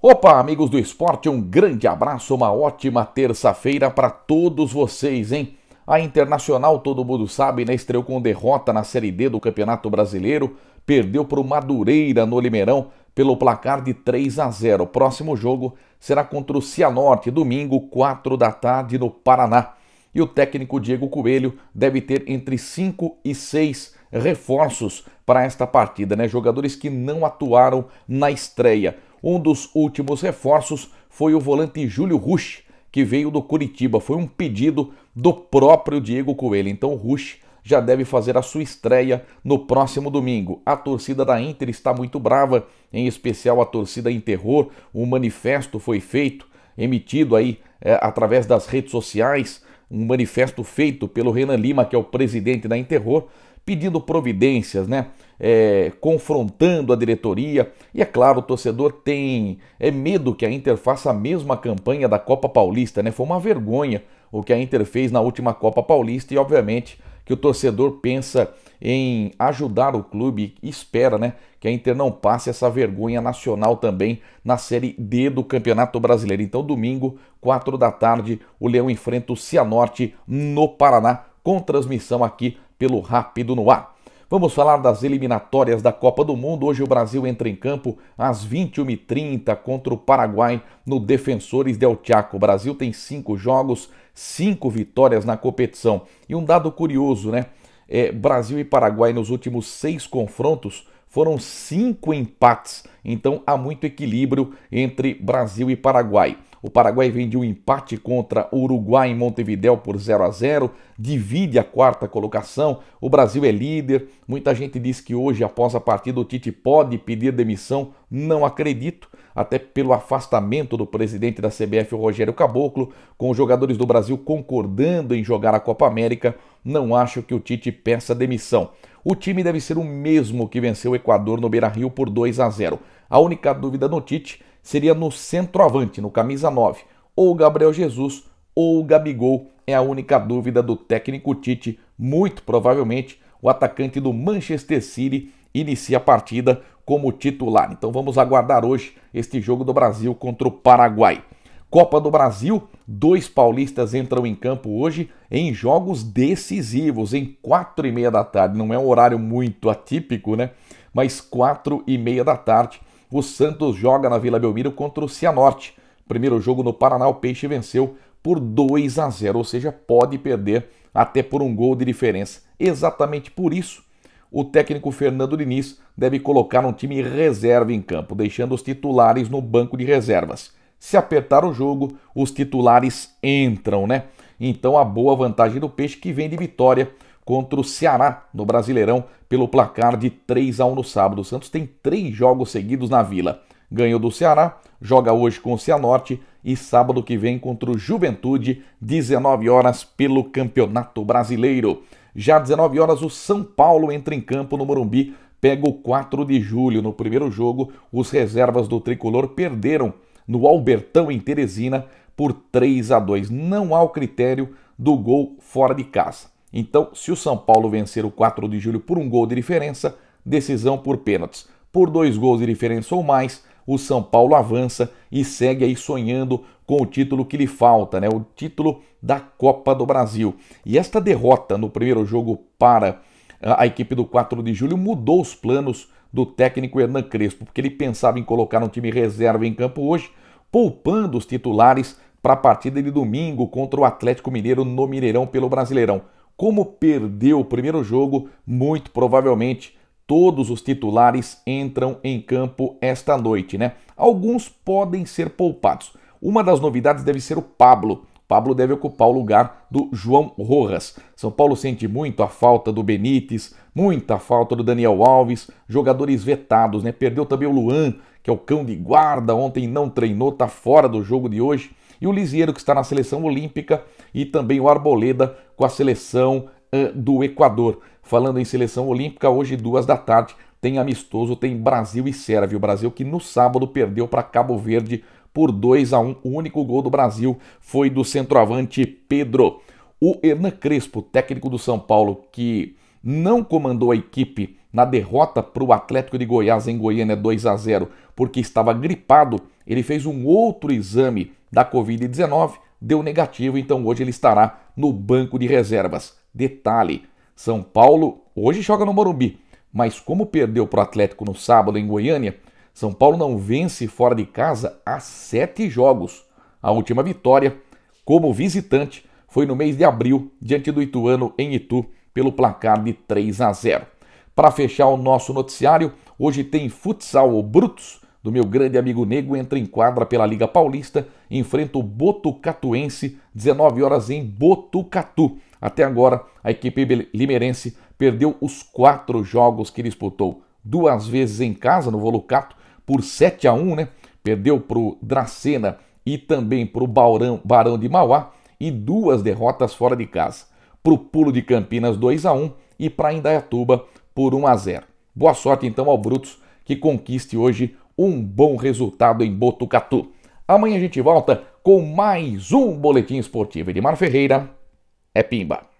Opa, amigos do esporte, um grande abraço, uma ótima terça-feira para todos vocês, hein? A Internacional, todo mundo sabe, né? Estreou com derrota na Série D do Campeonato Brasileiro, perdeu para o Madureira no Limeirão pelo placar de 3 a 0. O próximo jogo será contra o Cianorte, domingo, 4 da tarde, no Paraná. E o técnico Diego Coelho deve ter entre 5 e 6 reforços para esta partida, né? Jogadores que não atuaram na estreia. Um dos últimos reforços foi o volante Júlio Rush, que veio do Curitiba. Foi um pedido do próprio Diego Coelho. Então, Rush já deve fazer a sua estreia no próximo domingo. A torcida da Inter está muito brava, em especial a torcida em terror. Um manifesto foi feito, emitido aí é, através das redes sociais, um manifesto feito pelo Renan Lima, que é o presidente da Interror, pedindo providências, né? é, confrontando a diretoria. E é claro, o torcedor tem é medo que a Inter faça a mesma campanha da Copa Paulista, né? Foi uma vergonha o que a Inter fez na última Copa Paulista e, obviamente, que o torcedor pensa em ajudar o clube e espera né, que a Inter não passe essa vergonha nacional também na Série D do Campeonato Brasileiro. Então, domingo, 4 da tarde, o Leão enfrenta o Cianorte no Paraná, com transmissão aqui pelo Rápido no Ar. Vamos falar das eliminatórias da Copa do Mundo. Hoje o Brasil entra em campo às 21h30 contra o Paraguai no Defensores del Chaco. O Brasil tem cinco jogos, cinco vitórias na competição. E um dado curioso, né? É, Brasil e Paraguai nos últimos seis confrontos foram cinco empates. Então há muito equilíbrio entre Brasil e Paraguai. O Paraguai vem de um empate contra o Uruguai em Montevideo por 0 a 0, divide a quarta colocação. O Brasil é líder. Muita gente diz que hoje, após a partida, o Tite pode pedir demissão. Não acredito, até pelo afastamento do presidente da CBF, o Rogério Caboclo, com os jogadores do Brasil concordando em jogar a Copa América. Não acho que o Tite peça demissão. O time deve ser o mesmo que venceu o Equador no Beira-Rio por 2 a 0. A única dúvida no Tite seria no centroavante, no camisa 9. Ou Gabriel Jesus ou Gabigol é a única dúvida do técnico Tite. Muito provavelmente o atacante do Manchester City inicia a partida como titular. Então vamos aguardar hoje este jogo do Brasil contra o Paraguai. Copa do Brasil, dois paulistas entram em campo hoje em jogos decisivos, em quatro e meia da tarde. Não é um horário muito atípico, né? Mas quatro e meia da tarde o Santos joga na Vila Belmiro contra o Cianorte. Primeiro jogo no Paraná, o Peixe venceu por 2 a 0, ou seja, pode perder até por um gol de diferença. Exatamente por isso, o técnico Fernando Diniz deve colocar um time reserva em campo, deixando os titulares no banco de reservas. Se apertar o jogo, os titulares entram, né? Então a boa vantagem do Peixe que vem de vitória contra o Ceará no Brasileirão pelo placar de 3 a 1 no sábado. O Santos tem três jogos seguidos na Vila. Ganhou do Ceará, joga hoje com o Cianorte e sábado que vem contra o Juventude, 19 horas pelo Campeonato Brasileiro. Já 19 horas o São Paulo entra em campo no Morumbi, pega o 4 de julho. No primeiro jogo, os reservas do tricolor perderam no Albertão em Teresina por 3 a 2. Não há o critério do gol fora de casa. Então, se o São Paulo vencer o 4 de julho por um gol de diferença, decisão por pênaltis. Por dois gols de diferença ou mais, o São Paulo avança e segue aí sonhando com o título que lhe falta, né? O título da Copa do Brasil. E esta derrota no primeiro jogo para a equipe do 4 de julho mudou os planos do técnico Hernan Crespo, porque ele pensava em colocar um time reserva em campo hoje, poupando os titulares para a partida de domingo contra o Atlético Mineiro no Mineirão pelo Brasileirão. Como perdeu o primeiro jogo, muito provavelmente todos os titulares entram em campo esta noite, né? Alguns podem ser poupados. Uma das novidades deve ser o Pablo. Pablo deve ocupar o lugar do João Rojas. São Paulo sente muito a falta do Benítez, muita falta do Daniel Alves, jogadores vetados, né? Perdeu também o Luan, que é o cão de guarda, ontem não treinou, tá fora do jogo de hoje. E o Lisieiro, que está na seleção olímpica, e também o Arboleda, com a seleção do Equador. Falando em seleção olímpica, hoje, duas da tarde, tem amistoso, tem Brasil e Sérvia. O Brasil que no sábado perdeu para Cabo Verde por 2 a 1. O único gol do Brasil foi do centroavante Pedro. O Hernan Crespo, técnico do São Paulo, que não comandou a equipe na derrota para o Atlético de Goiás em Goiânia 2 a 0, porque estava gripado, ele fez um outro exame da Covid-19, deu negativo, então hoje ele estará no banco de reservas. Detalhe: São Paulo hoje joga no Morumbi, mas como perdeu para o Atlético no sábado em Goiânia, São Paulo não vence fora de casa há sete jogos. A última vitória, como visitante, foi no mês de abril, diante do Ituano em Itu, pelo placar de 3 a 0. Para fechar o nosso noticiário, hoje tem futsal Brutos do meu grande amigo Nego entra em quadra pela Liga Paulista e enfrenta o Botucatuense, 19 horas em Botucatu. Até agora, a equipe limeirense perdeu os quatro jogos que disputou. Duas vezes em casa, no Volucato, por 7 a 1 né? Perdeu para o Dracena e também para o Barão de Mauá e duas derrotas fora de casa. Para o Pulo de Campinas, 2 a 1 e para Indaiatuba, por 1 a 0 Boa sorte então ao Brutos, que conquiste hoje um bom resultado em Botucatu. Amanhã a gente volta com mais um Boletim Esportivo. Edmar Ferreira, é Pimba.